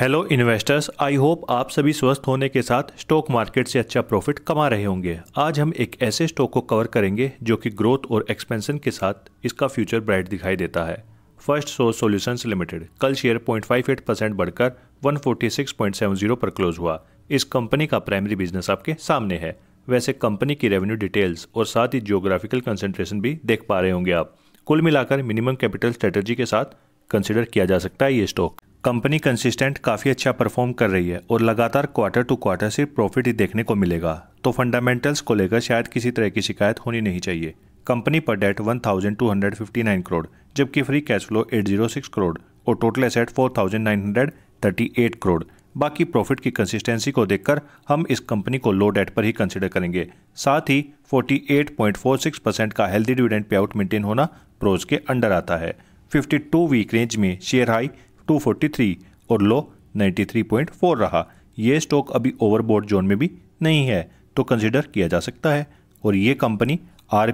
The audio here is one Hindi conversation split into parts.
हेलो इन्वेस्टर्स आई होप आप सभी स्वस्थ होने के साथ स्टॉक मार्केट से अच्छा प्रॉफिट कमा रहे होंगे आज हम एक ऐसे स्टॉक को कवर करेंगे जो कि ग्रोथ और एक्सपेंशन के साथ इसका फ्यूचर ब्राइट दिखाई देता है फर्स्ट सोर्स सॉल्यूशंस लिमिटेड कल शेयर 0.58 परसेंट बढ़कर 146.70 पर क्लोज हुआ इस कंपनी का प्राइमरी बिजनेस आपके सामने है वैसे कंपनी की रेवेन्यू डिटेल्स और साथ ही जियोग्राफिकल कंसेंट्रेशन भी देख पा रहे होंगे आप कुल मिलाकर मिनिमम कैपिटल स्ट्रेटेजी के साथ कंसिडर किया जा सकता है ये स्टॉक कंपनी कंसिस्टेंट काफ़ी अच्छा परफॉर्म कर रही है और लगातार क्वार्टर टू क्वार्टर से प्रॉफिट ही देखने को मिलेगा तो फंडामेंटल्स को लेकर शायद किसी तरह की शिकायत होनी नहीं चाहिए कंपनी पर डेट 1259 करोड़ जबकि फ्री कैश फ्लो 806 करोड़ और टोटल एसेट 4938 करोड़ बाकी प्रॉफिट की कंसिस्टेंसी को देखकर हम इस कंपनी को लो डेट पर ही कंसिडर करेंगे साथ ही 48.46 परसेंट का healthy dividend payout maintain होना प्रोज के अंडर आता है 52 वीक रेंज में शेयर हाई 243 और लो 93.4 रहा ये स्टॉक अभी ओवरबोर्ड जोन में भी नहीं है तो कंसिडर किया जा सकता है और ये company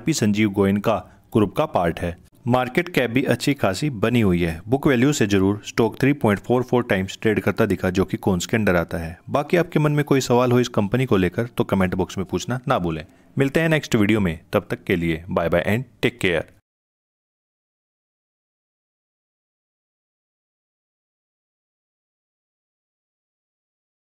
P Sanjiv Goenka group का पार्ट है मार्केट कैप भी अच्छी खासी बनी हुई है बुक वैल्यू से जरूर स्टॉक 3.44 टाइम्स ट्रेड करता दिखा जो कि कौन के अंडर आता है बाकी आपके मन में कोई सवाल हो इस कंपनी को लेकर तो कमेंट बॉक्स में पूछना ना भूलें मिलते हैं नेक्स्ट वीडियो में तब तक के लिए bye bye and take care